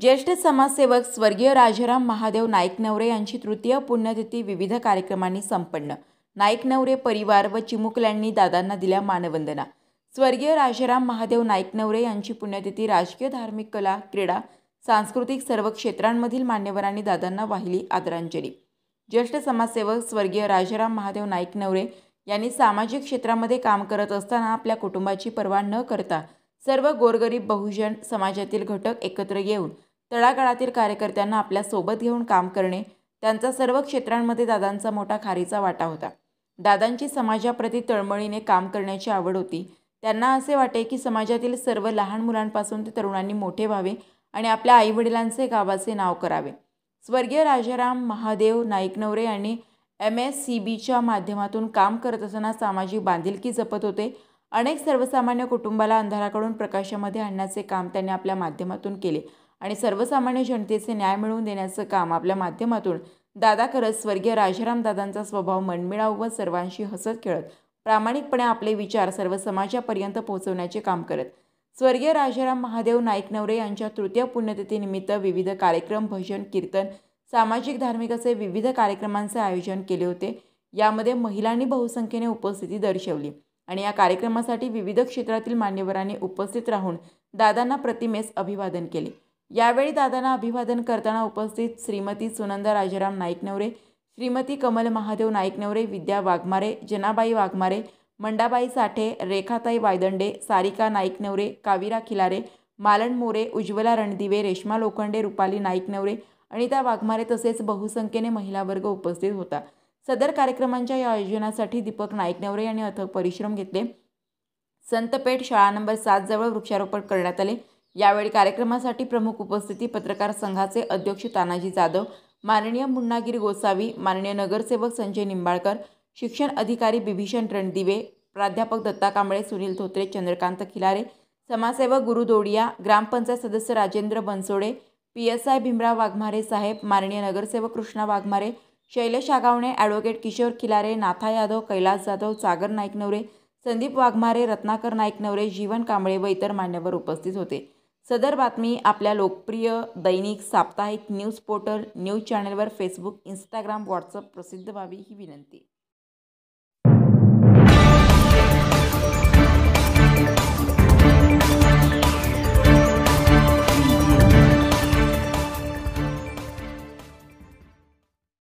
ज्येष्ठ समाजसेवक स्वर्गीय राजाराम महादेव नाईकनवरे यांची तृतीय पुण्यतिथी विविध कार्यक्रमांनी संपन्न नाईकनवरे परिवार व चिमुकल्यांनी दादांना दिल्या मानवंदना स्वर्गीय राजाराम महादेव नाईकनवरे यांची पुण्यतिथी राजकीय धार्मिक कला क्रीडा सांस्कृतिक सर्व क्षेत्रांमधील मान्यवरांनी दादांना वाहिली आदरांजली ज्येष्ठ समाजसेवक स्वर्गीय राजाराम महादेव नाईक नवरे यांनी सामाजिक क्षेत्रामध्ये काम करत असताना आपल्या कुटुंबाची पर्वा न करता सर्व गोरगरीब बहुजन समाजातील घटक एकत्र येऊन तळागाळातील कार्यकर्त्यांना आपल्या सोबत घेऊन काम करणे त्यांचा सर्व क्षेत्रांमध्ये दादांचा मोठा खारीचा वाटा होता दादांची समाजाप्रती तळमळीने काम करण्याची आवड होती त्यांना असे वाटे की समाजातील सर्व लहान मुलांपासून ते तरुणांनी मोठे व्हावे आणि आपल्या आईवडिलांचे गावाचे नाव करावे स्वर्गीय राजाराम महादेव नाईकनवरे यांनी एम एस सी बीच्या माध्यमातून काम करत असताना सामाजिक बांधिलकी जपत होते अनेक सर्वसामान्य कुटुंबाला अंधाराकडून प्रकाशामध्ये आणण्याचे काम त्यांनी आपल्या माध्यमातून केले आणि सर्वसामान्य जनतेचे न्याय मिळवून देण्याचं काम आपल्या माध्यमातून दादा करत स्वर्गीय राजाराम दादांचा स्वभाव मनमिळाव व सर्वांशी हसत खेळत प्रामाणिकपणे आपले विचार सर्व समाजापर्यंत पोहोचवण्याचे काम करत स्वर्गीय राजाराम महादेव नाईक नवरे यांच्या तृतीय पुण्यतिथीनिमित्त विविध कार्यक्रम भजन कीर्तन सामाजिक धार्मिक असे विविध कार्यक्रमांचे आयोजन केले होते यामध्ये महिलांनी बहुसंख्येने उपस्थिती दर्शवली आणि या कार्यक्रमासाठी विविध क्षेत्रातील मान्यवरांनी उपस्थित राहून दादांना प्रतिमेस अभिवादन केले यावेळी दादांना अभिवादन करताना उपस्थित श्रीमती सुनंदा राजाराम नवरे श्रीमती कमल महादेव नवरे विद्या वाघमारे जनाबाई वाघमारे मंडाबाई साठे रेखाताई वायदंडे सारिका नवरे काविरा खिलारे मालन मोरे उज्ज्वला रणदिवे रेश्मा लोखंडे रुपाली नाईकनवरे अनिता वाघमारे तसेच बहुसंख्येने महिला वर्ग उपस्थित होता सदर कार्यक्रमांच्या या आयोजनासाठी दीपक नवरे यांनी अथक परिश्रम घेतले संतपेठ शाळा नंबर जवळ वृक्षारोपण करण्यात आले यावेळी कार्यक्रमासाठी प्रमुख उपस्थिती पत्रकार संघाचे अध्यक्ष तानाजी जाधव माननीय मुन्नागिरी गोसावी माननीय नगरसेवक संजय निंबाळकर शिक्षण अधिकारी बिभीषण रणदिवे प्राध्यापक दत्ता कांबळे सुनील धोत्रे चंद्रकांत खिलारे समाजसेवक गुरु दोडिया ग्रामपंचायत सदस्य Rajendra Bansode P S I Bhimrao Waghmare साहेब माननीय नगरसेवक कृष्णा वाघमारे शैलेश आगावणे ॲडव्होकेट किशोर खिलारे नाथा यादव कैलास जाधव सागर नाईकनवरे संदीप वाघमारे रत्नाकर नाईकनवरे जीवन कांबळे व इतर मान्यवर उपस्थित होते सदर बातमी आपल्या लोकप्रिय दैनिक साप्ताहिक न्यूज पोर्टल न्यूज चॅनलवर फेसबुक इंस्टाग्राम व्हॉट्सअप प्रसिद्ध व्हावी ही विनंती